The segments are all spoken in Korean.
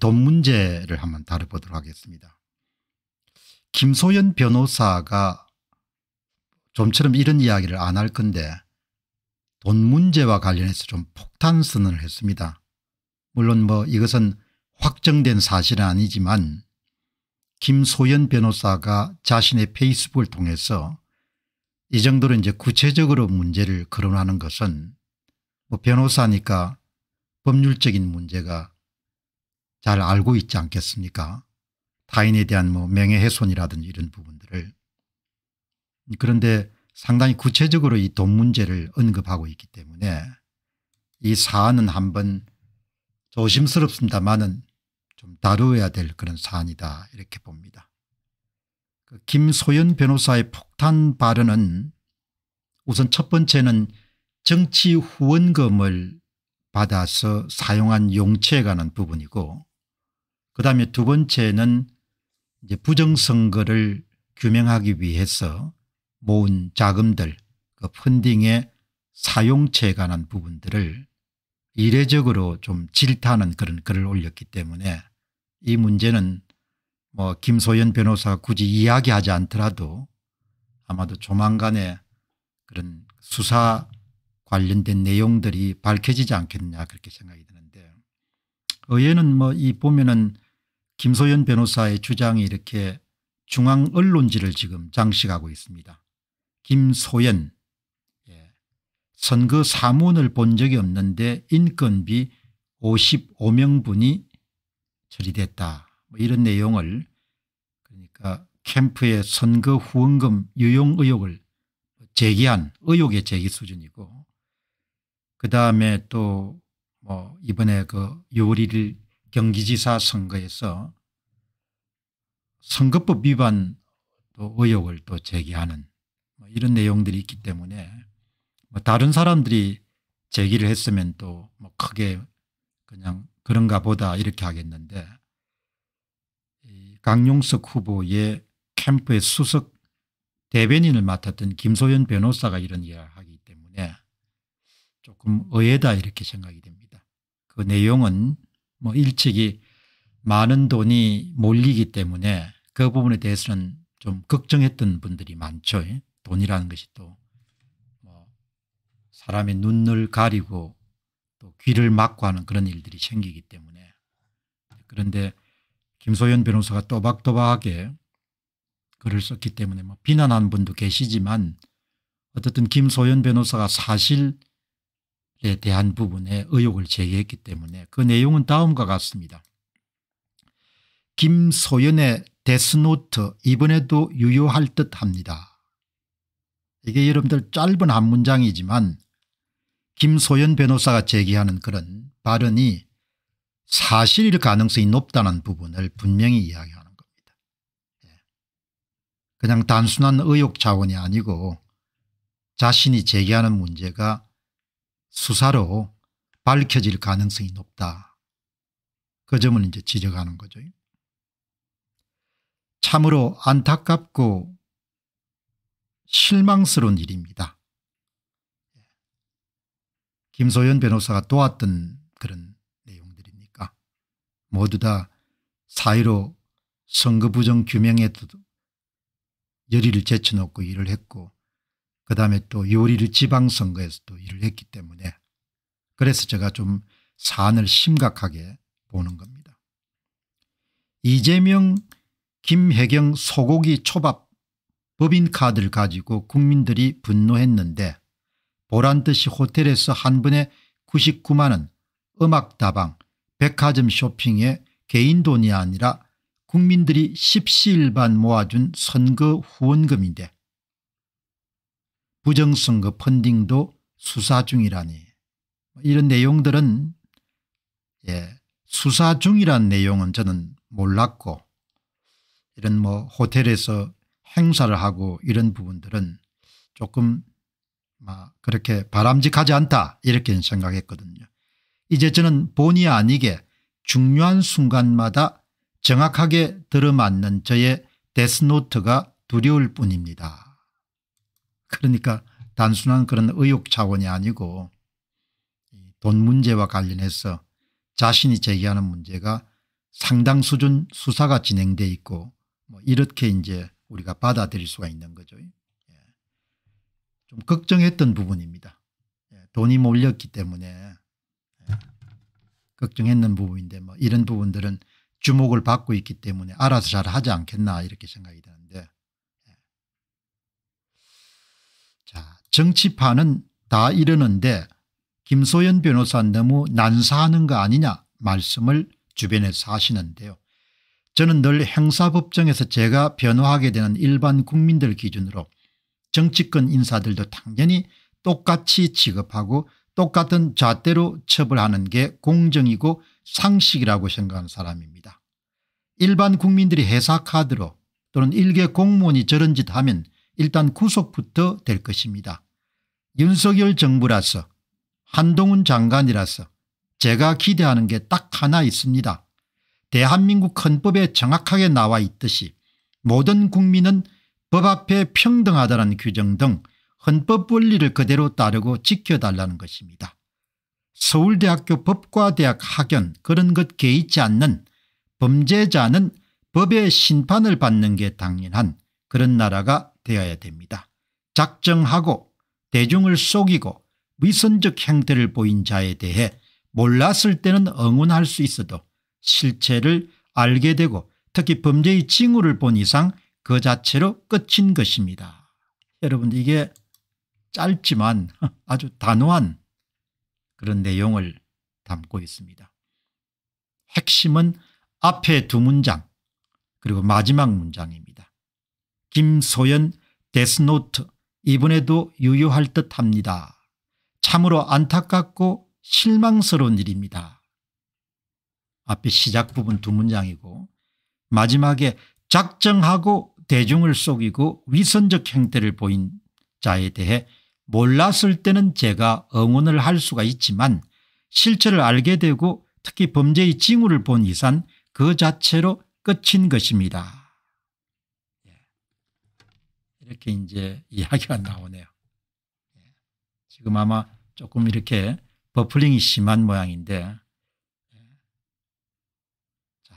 돈 문제를 한번 다뤄보도록 하겠습니다. 김소연 변호사가 좀처럼 이런 이야기를 안 할 건데 돈 문제와 관련해서 좀 폭탄 선언을 했습니다. 물론 뭐 이것은 확정된 사실은 아니지만 김소연 변호사가 자신의 페이스북을 통해서 이 정도로 이제 구체적으로 문제를 거론하는 것은 뭐 변호사니까 법률적인 문제가 잘 알고 있지 않겠습니까 타인에 대한 뭐 명예훼손이라든지 이런 부분들을 그런데 상당히 구체적으로 이 돈 문제를 언급하고 있기 때문에 이 사안은 한번 조심스럽습니다만은 좀 다루어야 될 그런 사안이다 이렇게 봅니다. 그 김소연 변호사의 폭탄 발언은 우선 첫 번째는 정치 후원금을 받아서 사용한 용체에 관한 부분이고 그다음에 두 번째는 이제 부정선거를 규명하기 위해서 모은 자금들 그 펀딩의 사용체에 관한 부분들을 이례적으로 좀 질타하는 그런 글을 올렸기 때문에 이 문제는 뭐 김소연 변호사 가 굳이 이야기하지 않더라도 아마도 조만간에 그런 수사 관련된 내용들이 밝혀지지 않겠느냐 그렇게 생각이 드는데 의회는 뭐 이 보면은 김소연 변호사의 주장이 이렇게 중앙 언론지를 지금 장식하고 있습니다. 김소연 예. 선거 사문을 본 적이 없는데 인건비 55명분이 처리됐다 뭐 이런 내용을 그러니까 캠프의 선거 후원금 유용 의혹을 제기한 의혹의 제기 수준이고 그다음에 또 뭐 이번에 그 6월 1일 경기지사 선거에서 선거법 위반 또 의혹을 또 제기하는 뭐 이런 내용들이 있기 때문에 뭐 다른 사람들이 제기를 했으면 또 뭐 크게 그냥 그런가 보다 이렇게 하겠는데 강용석 후보의 캠프의 수석 대변인을 맡았던 김소연 변호사가 이런 이야기를 하기 때문에 조금 의외다 이렇게 생각이 됩니다. 그 내용은 뭐 일찍이 많은 돈이 몰리기 때문에 그 부분에 대해서는 좀 걱정했던 분들이 많죠. 예? 돈이라는 것이 또 뭐 사람의 눈을 가리고 또 귀를 막고 하는 그런 일들이 생기기 때문에 그런데 김소연 변호사가 또박또박하게 글을 썼기 때문에 뭐 비난한 분도 계시지만 어쨌든 김소연 변호사가 사실 에 대한 부분에 의혹을 제기했기 때문에 그 내용은 다음과 같습니다. 김소연의 데스노트 이번에도 유효할 듯합니다. 이게 여러분들 짧은 한 문장이지만 김소연 변호사가 제기하는 그런 발언이 사실일 가능성이 높다는 부분을 분명히 이야기하는 겁니다. 예. 그냥 단순한 의혹 차원이 아니고 자신이 제기하는 문제가 수사로 밝혀질 가능성이 높다. 그 점을 이제 지적하는 거죠. 참으로 안타깝고 실망스러운 일입니다. 김소연 변호사가 도왔던 그런 내용들입니까 모두 다 사의로 선거부정 규명에도 열의를 제쳐놓고 일을 했고 그다음에 또 6월 1일 지방선거에서 도 일을 했기 때문에 그래서 제가 좀 사안을 심각하게 보는 겁니다. 이재명 김혜경 소고기 초밥 법인카드를 가지고 국민들이 분노했는데 보란듯이 호텔에서 한 번에 99만 원 음악다방 백화점 쇼핑에 개인 돈이 아니라 국민들이 십시일반 모아준 선거 후원금인데 부정선거 펀딩도 수사 중이라니 뭐 이런 내용들은 예, 수사 중이란 내용은 저는 몰랐고 이런 뭐 호텔에서 행사를 하고 이런 부분들은 조금 막 그렇게 바람직하지 않다 이렇게 생각했거든요. 이제 저는 본의 아니게 중요한 순간마다 정확하게 들어맞는 저의 데스노트가 두려울 뿐입니다. 그러니까 단순한 그런 의혹 차원이 아니고 돈 문제와 관련해서 자신이 제기하는 문제가 상당 수준 수사가 진행돼 있고 뭐 이렇게 이제 우리가 받아들일 수가 있는 거죠. 예. 좀 걱정했던 부분입니다. 예, 돈이 몰렸기 때문에 예. 걱정했는 부분인데 뭐 이런 부분들은 주목을 받고 있기 때문에 알아서 잘 하지 않겠나 이렇게 생각이 드는데 자, 정치판은다 이러는데 김소연 변호사 너무 난사하는 거 아니냐 말씀을 주변에서 하시는데요. 저는 늘 행사법정에서 제가 변호하게 되는 일반 국민들 기준으로 정치권 인사들도 당연히 똑같이 취급하고 똑같은 잣대로 처벌하는 게 공정이고 상식이라고 생각하는 사람입니다. 일반 국민들이 회사 카드로 또는 일개 공무원이 저런 짓 하면 일단 구속부터 될 것입니다. 윤석열 정부라서 한동훈 장관이라서 제가 기대하는 게 딱 하나 있습니다. 대한민국 헌법에 정확하게 나와 있듯이 모든 국민은 법 앞에 평등하다는 규정 등 헌법 원리를 그대로 따르고 지켜달라는 것입니다. 서울대학교 법과대학 학연 그런 것 개의치 않는 범죄자는 법의 심판을 받는 게 당연한 그런 나라가 되어야 됩니다. 작정하고 대중을 속이고 위선적 행태를 보인 자에 대해 몰랐을 때는 응원할 수 있어도 실체를 알게 되고 특히 범죄의 징후를 본 이상 그 자체로 끝인 것입니다. 여러분 이게 짧지만 아주 단호한 그런 내용을 담고 있습니다. 핵심은 앞에 두 문장 그리고 마지막 문장입니다. 김소연 데스노트 이번에도 유효할 듯합니다. 참으로 안타깝고 실망스러운 일입니다. 앞에 시작 부분 두 문장이고 마지막에 작정하고 대중을 속이고 위선적 행태를 보인 자에 대해 몰랐을 때는 제가 응원을 할 수가 있지만 실체를 알게 되고 특히 범죄의 징후를 본 이상 그 자체로 끝인 것입니다. 이렇게 이제 이야기가 나오네요. 예. 지금 아마 조금 이렇게 버플링이 심한 모양인데 예. 자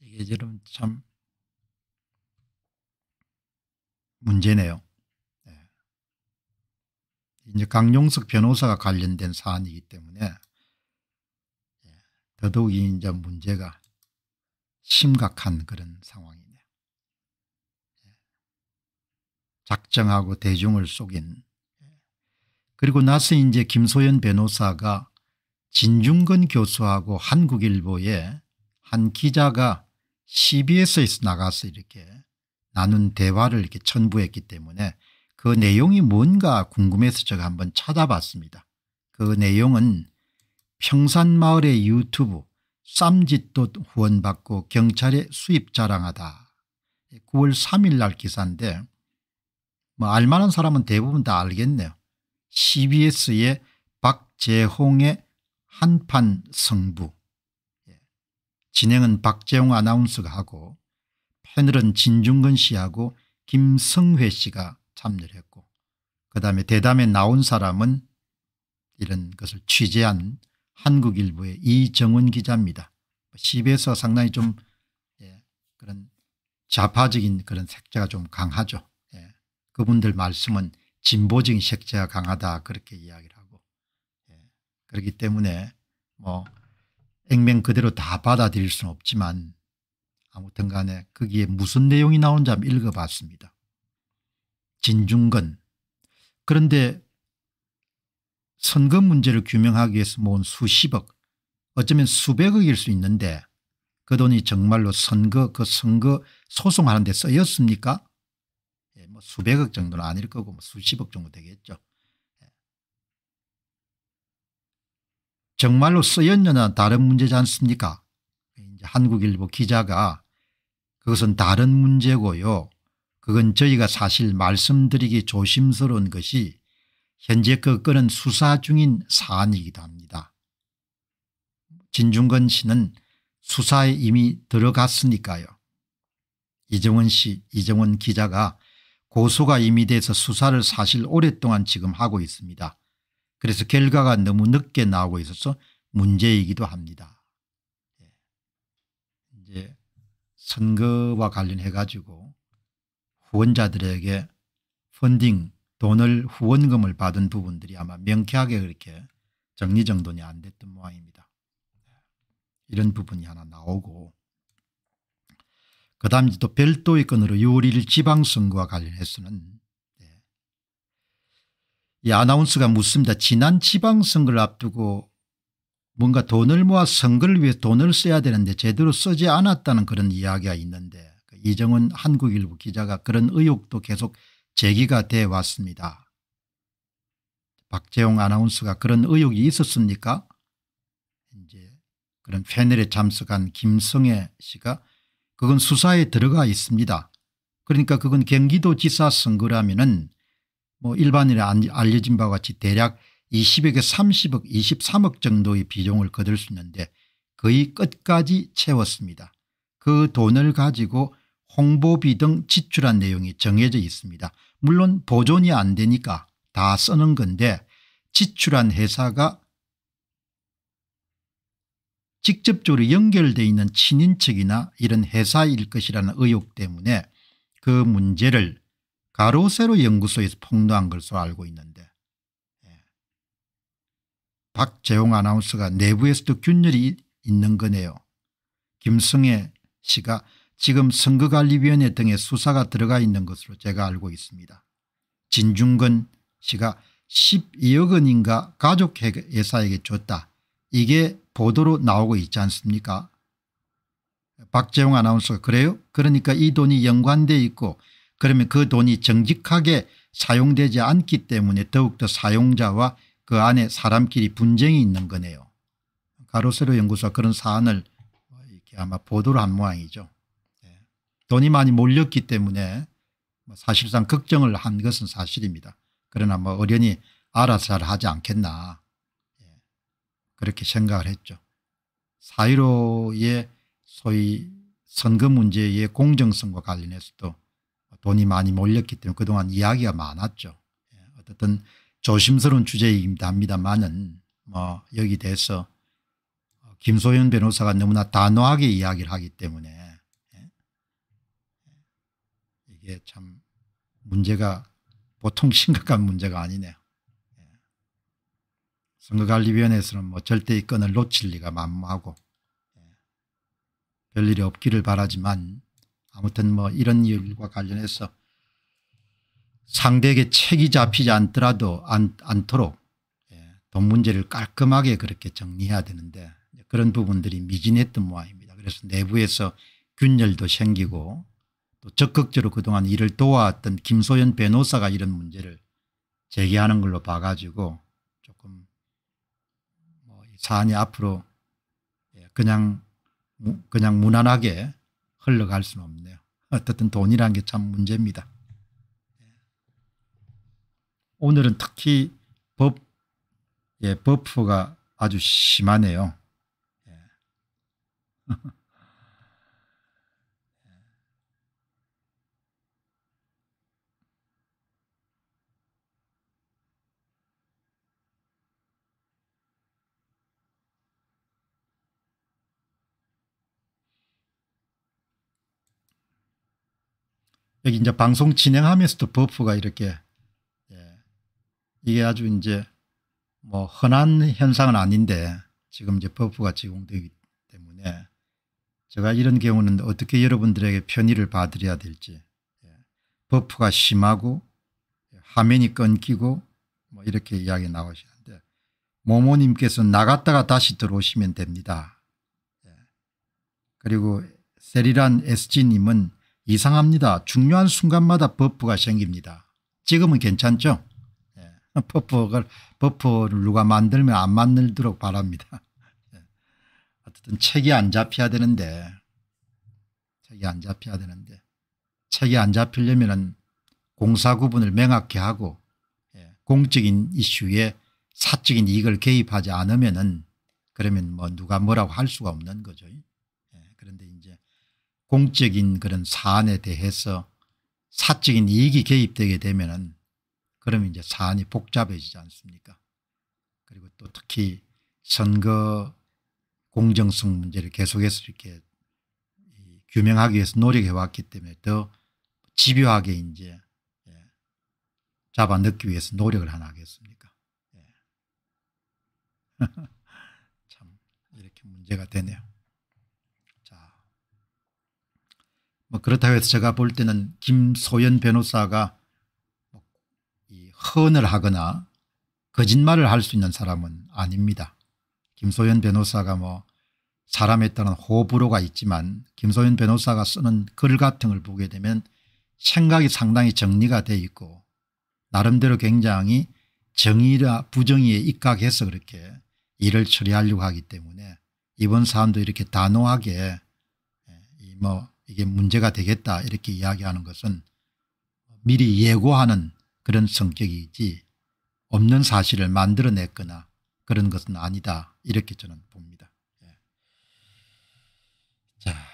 이게 지금 참 문제네요. 예. 이제 강용석 변호사가 관련된 사안이기 때문에 더더욱 이제 문제가 심각한 그런 상황이네요. 작정하고 대중을 속인 그리고 나서 이제 김소연 변호사가 진중근 교수하고 한국일보에 한 기자가 CBS에서 나가서 이렇게 나눈 대화를 이렇게 첨부했기 때문에 그 내용이 뭔가 궁금해서 제가 한번 찾아봤습니다. 그 내용은 평산마을의 유튜브 쌈짓도 후원받고 경찰에 수입 자랑하다 9월 3일 날 기사인데 뭐 알만한 사람은 대부분 다 알겠네요. cbs의 박재홍의 한판 승부 예. 진행은 박재홍 아나운서가 하고 패널은 진중근 씨하고 김성회 씨가 참여했고 그다음에 대담에 나온 사람은 이런 것을 취재한 한국일보의 이정은 기자입니다. CBS와 상당히 좀 예, 그런 좌파적인 그런 색채가 좀 강하죠. 그분들 말씀은 진보적인 색채가 강하다 그렇게 이야기를 하고 예. 그렇기 때문에 뭐 액면 그대로 다 받아들일 수는 없지만 아무튼 간에 거기에 무슨 내용이 나온지 한번 읽어봤습니다. 진중근 그런데 선거 문제를 규명하기 위해서 모은 수십억 어쩌면 수백억일 수 있는데 그 돈이 정말로 선거 그 선거 소송하는 데 쓰였습니까 뭐 수백억 정도는 아닐 거고 뭐 수십억 정도 되겠죠. 예. 정말로 쓰였느냐 다른 문제지 않습니까? 이제 한국일보 기자가 그것은 다른 문제고요. 그건 저희가 사실 말씀드리기 조심스러운 것이 현재 그건 수사 중인 사안이기도 합니다. 진중건 씨는 수사에 이미 들어갔으니까요. 이정원 씨, 이정원 기자가 고소가 이미 돼서 수사를 사실 오랫동안 지금 하고 있습니다. 그래서 결과가 너무 늦게 나오고 있어서 문제이기도 합니다. 예. 이제 선거와 관련해 가지고 후원자들에게 펀딩 돈을 후원금을 받은 부분들이 아마 명쾌하게 그렇게 정리정돈이 안 됐던 모양입니다. 이런 부분이 하나 나오고 그 다음 또 별도의 건으로 6월 1일 지방선거와 관련해서는 예. 이 아나운서가 묻습니다. 지난 지방선거를 앞두고 뭔가 돈을 모아 선거를 위해 돈을 써야 되는데 제대로 쓰지 않았다는 그런 이야기가 있는데 그 이정은 한국일보 기자가 그런 의혹도 계속 제기가 돼 왔습니다. 박재홍 아나운서가 그런 의혹이 있었습니까? 이제 그런 패널에 참석한 김성애 씨가 그건 수사에 들어가 있습니다. 그러니까 그건 경기도지사 선거라면은 뭐 일반인에 알려진 바와 같이 대략 20억에 30억 23억 정도의 비용을 거둘 수 있는데 거의 끝까지 채웠습니다. 그 돈을 가지고 홍보비 등 지출한 내용이 정해져 있습니다. 물론 보존이 안 되니까 다 쓰는 건데 지출한 회사가 직접적으로 연결되어 있는 친인척이나 이런 회사일 것이라는 의혹 때문에 그 문제를 가로세로 연구소에서 폭로한 것으로 알고 있는데 예. 박재홍 아나운서가 내부에서도 균열이 있는 거네요. 김성애 씨가 지금 선거관리위원회 등의 수사가 들어가 있는 것으로 제가 알고 있습니다. 진중근 씨가 12억 원인가 가족 회사에게 줬다. 이게 보도로 나오고 있지 않습니까 박재용 아나운서 그래요 그러니까 이 돈이 연관돼 있고 그러면 그 돈이 정직하게 사용되지 않기 때문에 더욱더 사용자와 그 안에 사람끼리 분쟁이 있는 거네요. 가로세로 연구소 그런 사안을 이렇게 아마 보도를 한 모양이죠. 예. 돈이 많이 몰렸기 때문에 뭐 사실상 걱정을 한 것은 사실입니다. 그러나 뭐 어련히 알아서 잘 하지 않겠나 그렇게 생각을 했죠. 사이로의 소위 선거 문제의 공정성과 관련해서도 돈이 많이 몰렸기 때문에 그동안 이야기가 많았죠. 예, 어쨌든 조심스러운 주제입니다 합니다만은 뭐 여기 대해서 김소연 변호사가 너무나 단호하게 이야기를 하기 때문에 예, 예, 이게 참 문제가 보통 심각한 문제가 아니네요. 선거관리위원회에서는 뭐 절대 이 건을 놓칠 리가 만무하고 예, 별일이 없기를 바라지만 아무튼 뭐 이런 일과 관련해서 상대에게 책이 잡히지 않더라도 안, 않도록 예, 돈 문제를 깔끔하게 그렇게 정리해야 되는데 그런 부분들이 미진했던 모양입니다. 그래서 내부에서 균열도 생기고 또 적극적으로 그동안 일을 도와왔던 김소연 변호사가 이런 문제를 제기하는 걸로 봐가지고 사안이 앞으로 그냥 그냥 무난하게 흘러갈 수는 없네요. 어쨌든 돈이란 게참 문제입니다. 오늘은 특히 법, 예, 버프가 아주 심하네요. 예. 여기 이제 방송 진행하면서도 버프가 이렇게 예. 이게 아주 이제 뭐 흔한 현상은 아닌데 지금 이제 버프가 제공되기 때문에 제가 이런 경우는 어떻게 여러분들에게 편의를 봐드려야 될지 예. 버프가 심하고 예, 화면이 끊기고 뭐 이렇게 이야기 나오시는데 모모님께서 나갔다가 다시 들어오시면 됩니다. 예. 그리고 세리란 SG님은 이상합니다. 중요한 순간마다 버프가 생깁니다. 지금은 괜찮죠? 예. 버프를, 버프를 누가 만들면 안 만들도록 바랍니다. 예. 어쨌든 책이 안 잡혀야 되는데 책이 안 잡혀야 되는데 책이 안 잡히려면 공사 구분을 명확히 하고 예. 공적인 이슈에 사적인 이익을 개입하지 않으면 은 그러면 뭐 누가 뭐라고 할 수가 없는 거죠. 공적인 그런 사안에 대해서 사적인 이익이 개입되게 되면은 그러면 이제 사안이 복잡해지지 않습니까? 그리고 또 특히 선거 공정성 문제를 계속해서 이렇게 규명하기 위해서 노력해왔기 때문에 더 집요하게 이제 예, 잡아넣기 위해서 노력을 하나 하겠습니까? 예. 참 이렇게 문제가 되네요. 뭐 그렇다고 해서 제가 볼 때는 김소연 변호사가 헌을 하거나 거짓말을 할 수 있는 사람은 아닙니다. 김소연 변호사가 뭐 사람에 따른 호불호가 있지만 김소연 변호사가 쓰는 글 같은 걸 보게 되면 생각이 상당히 정리가 돼 있고 나름대로 굉장히 정의라 부정의에 입각해서 그렇게 일을 처리하려고 하기 때문에 이번 사안도 이렇게 단호하게 뭐 이게 문제가 되겠다 이렇게 이야기하는 것은 미리 예고하는 그런 성격이지 없는 사실을 만들어냈거나 그런 것은 아니다 이렇게 저는 봅니다. 예. 자.